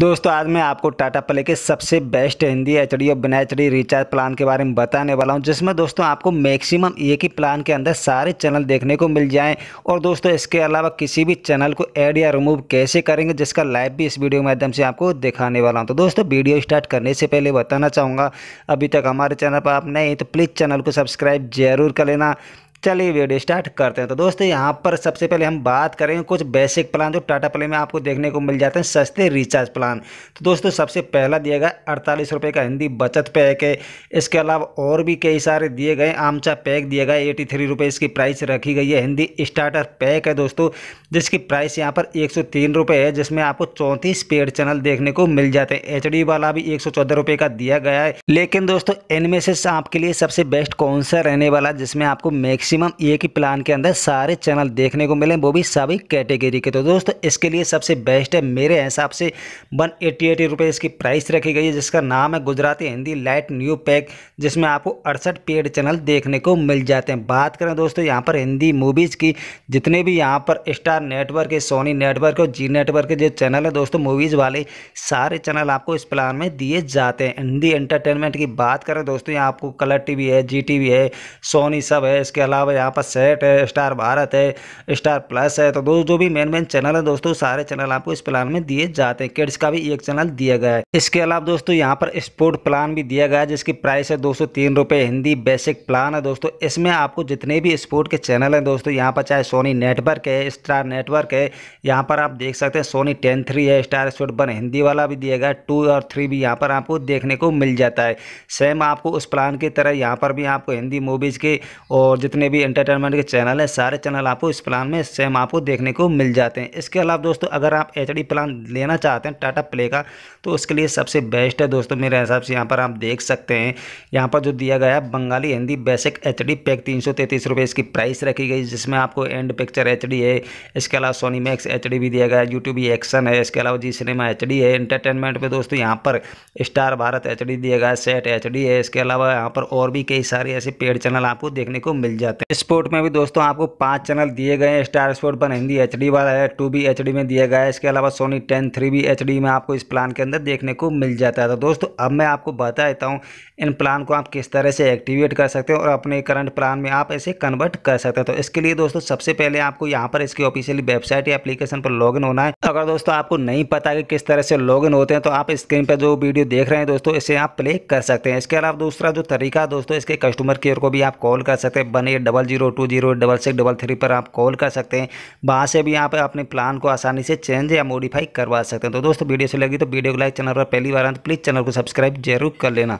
दोस्तों आज मैं आपको टाटा प्ले के सबसे बेस्ट हिंदी एच डी और बिना एच रिचार्ज प्लान के बारे में बताने वाला हूं जिसमें दोस्तों आपको मैक्सिमम एक ही प्लान के अंदर सारे चैनल देखने को मिल जाएं और दोस्तों इसके अलावा किसी भी चैनल को ऐड या रिमूव कैसे करेंगे जिसका लाइव भी इस वीडियो के माध्यम से आपको दिखाने वाला हूँ तो दोस्तों वीडियो स्टार्ट करने से पहले बताना चाहूँगा अभी तक हमारे चैनल पर आप नए तो प्लीज़ चैनल को सब्सक्राइब जरूर कर लेना चलिए वीडियो स्टार्ट करते हैं तो दोस्तों यहाँ पर सबसे पहले हम बात करेंगे कुछ बेसिक प्लान जो टाटा प्ले में आपको देखने को मिल जाते हैं सस्ते रिचार्ज प्लान तो दोस्तों सबसे पहला दिया गया अड़तालीस रुपये का हिंदी बचत पैक है इसके अलावा और भी कई सारे दिए गए आमचा पैक दिया गया एटी थ्री रुपये इसकी प्राइस रखी गई है हिंदी स्टार्टर पैक है दोस्तों जिसकी प्राइस यहाँ पर एक सौ तीन रुपये है जिसमें आपको चौंतीस पेड चैनल देखने को मिल जाते हैं एच वाला भी एक सौ चौदह रुपये का दिया गया है लेकिन दोस्तों इनमें से आपके लिए सबसे बेस्ट कौन सा रहने वाला जिसमें आपको मैक्स मैक्सिमम एक ही प्लान के अंदर सारे चैनल देखने को मिले वो भी सभी कैटेगरी के तो दोस्तों इसके लिए सबसे बेस्ट है मेरे हिसाब से वन एट्टी एटी रुपये इसकी प्राइस रखी गई है जिसका नाम है Gujarati Hindi light new pack जिसमें आपको अड़सठ पेड चैनल देखने को मिल जाते हैं बात करें दोस्तों यहाँ पर हिंदी मूवीज़ की जितने भी यहाँ पर स्टार नेटवर्क है सोनी नेटवर्क और जी नेटवर्क के जो चैनल है दोस्तों मूवीज़ वाले सारे चैनल आपको इस प्लान में दिए जाते हैं हिंदी एंटरटेनमेंट की बात करें दोस्तों यहाँ आपको कलर टी है जी है सोनी सब है इसके अलावा साहब यहाँ पर सेट है स्टार भारत है स्टार प्लस है तो दोस्तों जो भी मेन मेन चैनल है दोस्तों सारे चैनल आपको इस प्लान में दिए जाते हैं किड्स का भी एक चैनल दिया गया है इसके अलावा दोस्तों यहाँ पर स्पोर्ट प्लान भी दिया गया है जिसकी प्राइस है दो सौ हिंदी बेसिक प्लान है दोस्तों इसमें आपको जितने भी स्पोर्ट के चैनल हैं दोस्तों यहाँ पर चाहे सोनी नेटवर्क है स्टार नेटवर्क है यहाँ पर आप देख सकते हैं सोनी टेन है स्टार स्पोर्ट वन हिंदी वाला भी दिया गया टू और थ्री भी यहाँ पर आपको देखने को मिल जाता है सेम आपको उस प्लान की तरह यहाँ पर भी आपको हिंदी मूवीज़ के और जितने भी एंटरटेनमेंट के चैनल हैं सारे चैनल आपको इस प्लान में सेम आपको देखने को मिल जाते हैं इसके अलावा दोस्तों अगर आप एच प्लान लेना चाहते हैं टाटा प्ले का तो उसके लिए सबसे बेस्ट है दोस्तों मेरे हिसाब से यहाँ पर आप देख सकते हैं यहाँ पर जो दिया गया है Bengali Hindi basic H D pack तीन सौ तैंतीस इसकी प्राइस रखी गई जिसमें आपको एंड पिक्चर एच डी है इसके अलावा सोनी मैक्स एच डी भी दिया गया यूट्यूब एक्शन है इसके अलावा जी सिनेमा एच डी है एंटरटेनमेंट में दोस्तों यहाँ पर स्टार भारत एच डी दिया गया सेट एच डी है इसके अलावा यहाँ पर और भी कई सारे ऐसे पेड चैनल आपको देखने को मिल जाते हैं सकते हैं स्पोर्ट में भी दोस्तों आपको पांच चैनल दिए गए हैं स्टार स्पोर्ट पर हिंदी एच वाला है टू बी एच में दिया गया है इसके अलावा Sony ten three B H में आपको इस प्लान के अंदर देखने को मिल जाता है तो दोस्तों अब मैं आपको बता देता हूँ इन प्लान को आप किस तरह से एक्टिवेट कर सकते हैं और अपने करंट प्लान में आप इसे कन्वर्ट कर सकते हैं तो इसके लिए दोस्तों सबसे पहले आपको यहाँ पर इसकी ऑफिशियली वेबसाइट या एप्लीकेशन पर लॉगिन होना है अगर दोस्तों आपको नहीं पता कि किस तरह से लॉगिन होते हैं तो आप स्क्रीन पर जो वीडियो देख रहे हैं दोस्तों इसे आप प्ले कर सकते हैं इसके अलावा दूसरा जो तरीका दोस्तों इसके कस्टमर केयर को भी आप कॉल कर सकते हैं बने double zero two zero double six double three पर आप कॉल कर सकते हैं वहाँ से भी आप अपने प्लान को आसानी से चेंज या मॉडिफाई करवा सकते हैं तो दोस्तों वीडियो से लगी तो वीडियो को लाइक चैनल पर पहली बार आए तो प्लीज़ चैनल को सब्सक्राइब जरूर कर लेना